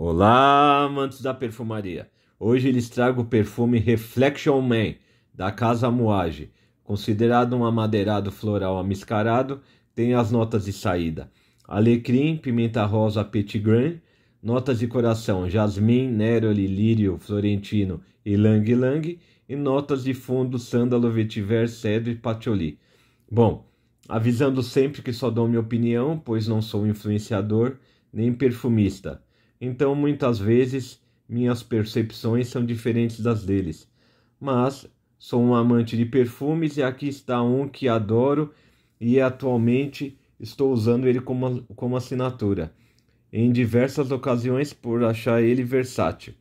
Olá, amantes da perfumaria! Hoje lhes trago o perfume Reflection Man, da Casa Moage. Considerado um amadeirado floral amiscarado, tem as notas de saída alecrim, pimenta rosa petit grain, notas de coração jasmim, neroli, lírio, florentino e lang lang e notas de fundo sândalo, vetiver, cedro e patchouli. Bom, avisando sempre que só dou minha opinião, pois não sou influenciador nem perfumista então muitas vezes minhas percepções são diferentes das deles. Mas sou um amante de perfumes e aqui está um que adoro e atualmente estou usando ele como, como assinatura em diversas ocasiões por achar ele versátil,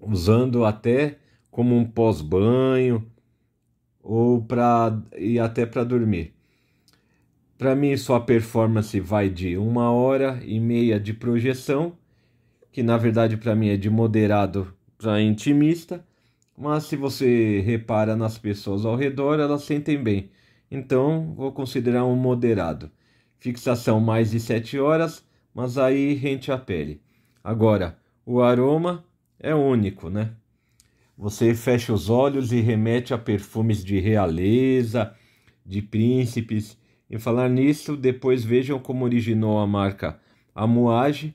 usando até como um pós-banho ou para e até para dormir. Para mim, sua performance vai de uma hora e meia de projeção que na verdade para mim é de moderado para intimista, mas se você repara nas pessoas ao redor, elas sentem bem. Então, vou considerar um moderado. Fixação mais de 7 horas, mas aí rente a pele. Agora, o aroma é único, né? Você fecha os olhos e remete a perfumes de realeza, de príncipes. Em falar nisso, depois vejam como originou a marca Amouage,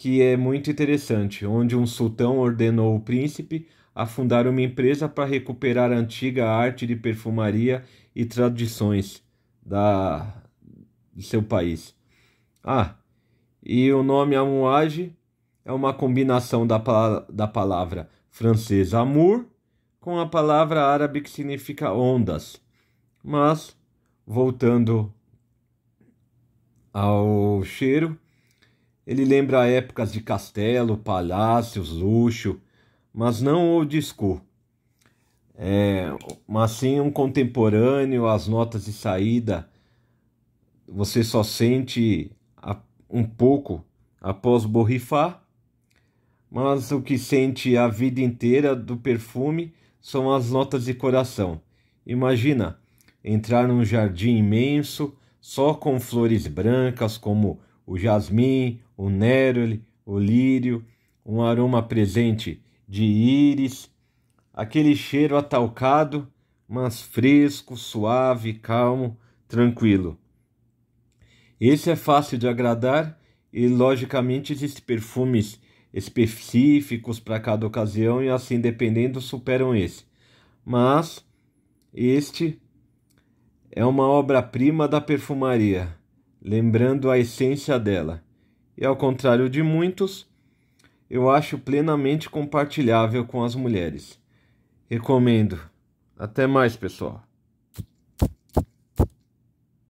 que é muito interessante, onde um sultão ordenou o príncipe a fundar uma empresa para recuperar a antiga arte de perfumaria e tradições da do seu país. Ah, e o nome amouage é uma combinação da, da palavra francesa amour com a palavra árabe que significa ondas. Mas, voltando ao cheiro, ele lembra épocas de castelo, palácios, luxo, mas não o disco. É, mas sim um contemporâneo, as notas de saída, você só sente um pouco após borrifar, mas o que sente a vida inteira do perfume são as notas de coração. Imagina entrar num jardim imenso só com flores brancas como o jasmim, o neroli, o lírio, um aroma presente de íris, aquele cheiro atalcado, mas fresco, suave, calmo, tranquilo. Esse é fácil de agradar e, logicamente, existem perfumes específicos para cada ocasião e, assim dependendo, superam esse. Mas este é uma obra-prima da perfumaria lembrando a essência dela. E ao contrário de muitos, eu acho plenamente compartilhável com as mulheres. Recomendo. Até mais, pessoal.